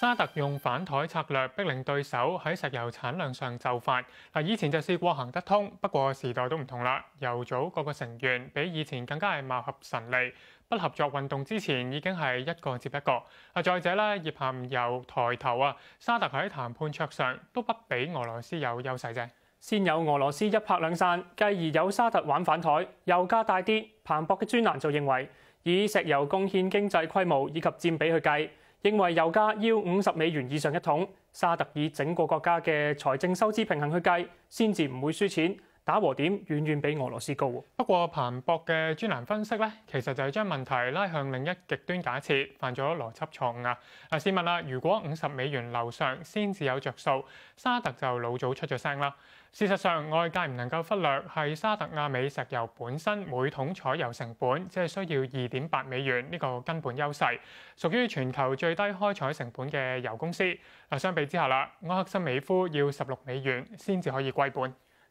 沙特用反台策略逼令对手喺石油产量上就法。嗱以前就试过行得通，不过时代都唔同啦。油组各个成员比以前更加系貌合神离，不合作运动之前已经系一个接一个。啊，再者咧，叶岩油抬头啊，沙特喺谈判桌上都不比俄罗斯有优势啫。先有俄罗斯一拍两散，继而有沙特玩反台，油价大跌。彭博嘅专栏就认为，以石油贡献经济规模以及占比去计。認為油價要五十美元以上一桶，沙特以整個國家嘅財政收支平衡去計，先至唔會輸錢。打和點遠遠比俄羅斯高不過，彭博嘅專欄分析咧，其實就係將問題拉向另一極端，假設犯咗邏輯錯誤啊。啊，試問啦，如果五十美元樓上先至有着數，沙特就老早出咗聲啦。事實上，外界唔能夠忽略係沙特亞美石油本身每桶採油成本，即係需要二點八美元呢個根本優勢，屬於全球最低開採成本嘅油公司。嗱，相比之下啦，安克森美孚要十六美元先至可以歸本。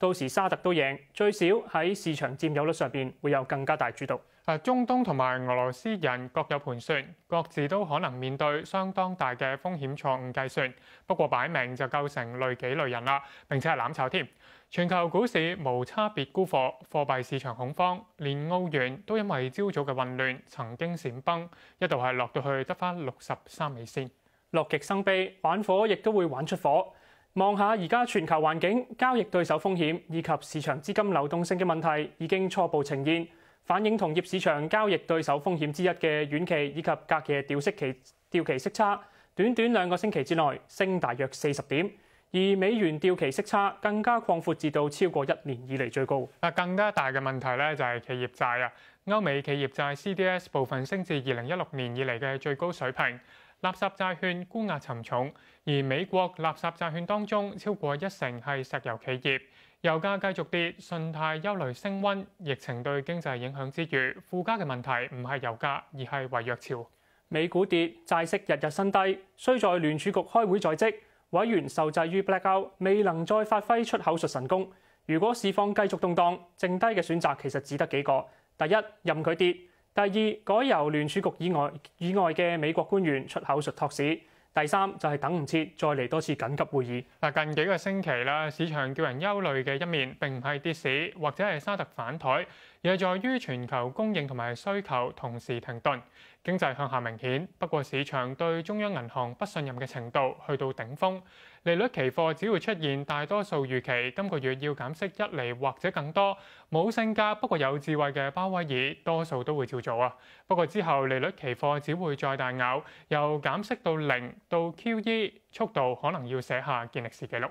到時沙特都贏，最少喺市場佔有率上邊會有更加大主導。啊，中東同埋俄羅斯人各有盤算，各自都可能面對相當大嘅風險錯誤計算。不過擺明就構成累幾累人啦，並且係攬炒添。全球股市無差別沽貨，貨幣市場恐慌，連歐元都因為朝早嘅混亂曾經閃崩，一度係落到去得翻六十三美仙。樂極生悲，玩火亦都會玩出火。望下而家全球环境、交易对手风险以及市场资金流动性嘅问题已经初步呈现，反映同业市场交易对手风险之一嘅远期以及隔夜调息期调期息差，短短两个星期之内升大约四十点，而美元调期息差更加扩阔至到超过一年以嚟最高。啊，更加大嘅问题咧就系企业债啊，欧美企业债 CDS 部分升至二零一六年以嚟嘅最高水平。垃圾債券估壓沉重，而美國垃圾債券當中超過一成係石油企業。油價繼續跌，信貸憂慮升溫，疫情對經濟影響之餘，附加嘅問題唔係油價，而係違約潮。美股跌，債息日日新低。雖在聯儲局開會在即，委員受制於 Blackout，未能再發揮出口術神功。如果市況繼續動盪，剩低嘅選擇其實只得幾個。第一，任佢跌。第二改由聯儲局以外以外嘅美國官員出口述託市。第三就係等唔切，再嚟多次緊急會議。嗱，近幾個星期啦，市場叫人憂慮嘅一面並唔係跌市或者係沙特反台，而係在於全球供應同埋需求同時停頓，經濟向下明顯。不過市場對中央銀行不信任嘅程度去到頂峰。利率期貨只會出現大多數預期，今個月要減息一厘或者更多，冇性格不過有智慧嘅鮑威爾，多數都會照做啊！不過之後利率期貨只會再大咬，由減息到零到 QE，速度可能要寫下建力史記錄。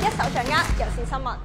一手掌握，有線新聞。